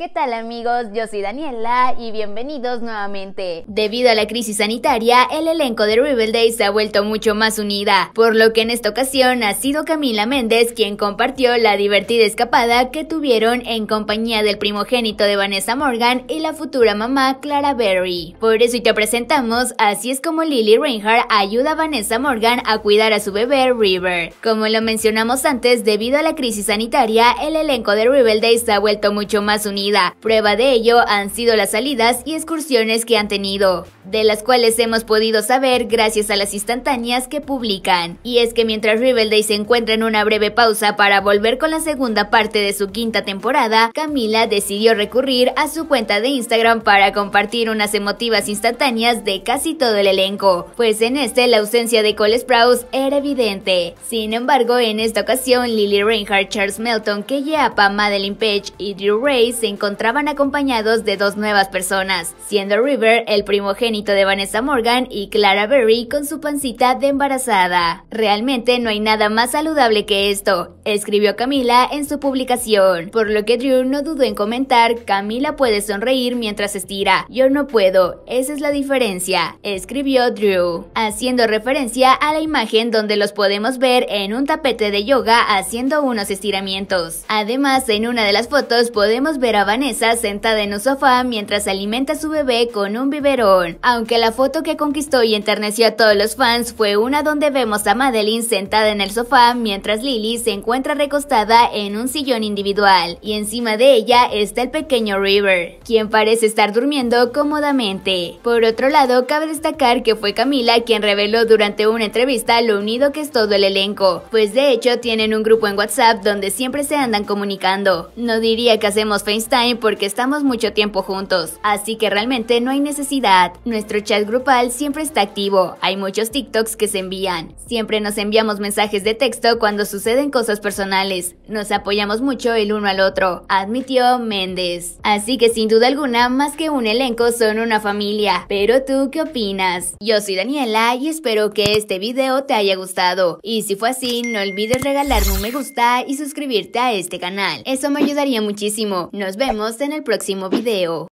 ¿Qué tal amigos? Yo soy Daniela y bienvenidos nuevamente. Debido a la crisis sanitaria, el elenco de Rebel Days se ha vuelto mucho más unida, por lo que en esta ocasión ha sido Camila Méndez quien compartió la divertida escapada que tuvieron en compañía del primogénito de Vanessa Morgan y la futura mamá Clara Berry. Por eso y te presentamos, así es como Lily Reinhardt ayuda a Vanessa Morgan a cuidar a su bebé River. Como lo mencionamos antes, debido a la crisis sanitaria, el elenco de Days se ha vuelto mucho más unido Prueba de ello han sido las salidas y excursiones que han tenido, de las cuales hemos podido saber gracias a las instantáneas que publican. Y es que mientras Riverdale se encuentra en una breve pausa para volver con la segunda parte de su quinta temporada, Camila decidió recurrir a su cuenta de Instagram para compartir unas emotivas instantáneas de casi todo el elenco, pues en este la ausencia de Cole Sprouse era evidente. Sin embargo, en esta ocasión, Lily Reinhardt, Charles Melton, Kelly Madeline Page y Drew Ray se encontraban acompañados de dos nuevas personas, siendo River el primogénito de Vanessa Morgan y Clara Berry con su pancita de embarazada. Realmente no hay nada más saludable que esto, escribió Camila en su publicación, por lo que Drew no dudó en comentar, Camila puede sonreír mientras estira, yo no puedo, esa es la diferencia, escribió Drew, haciendo referencia a la imagen donde los podemos ver en un tapete de yoga haciendo unos estiramientos. Además, en una de las fotos podemos ver a Vanessa sentada en un sofá mientras alimenta a su bebé con un biberón. Aunque la foto que conquistó y enterneció a todos los fans fue una donde vemos a Madeline sentada en el sofá mientras Lily se encuentra recostada en un sillón individual y encima de ella está el pequeño River, quien parece estar durmiendo cómodamente. Por otro lado, cabe destacar que fue Camila quien reveló durante una entrevista lo unido que es todo el elenco, pues de hecho tienen un grupo en WhatsApp donde siempre se andan comunicando. No diría que hacemos FaceTime porque estamos mucho tiempo juntos, así que realmente no hay necesidad. Nuestro chat grupal siempre está activo, hay muchos TikToks que se envían. Siempre nos enviamos mensajes de texto cuando suceden cosas personales. Nos apoyamos mucho el uno al otro, admitió Méndez. Así que sin duda alguna, más que un elenco son una familia. Pero tú, ¿qué opinas? Yo soy Daniela y espero que este video te haya gustado. Y si fue así, no olvides regalarme un me gusta y suscribirte a este canal. Eso me ayudaría muchísimo. Nos vemos en el próximo video.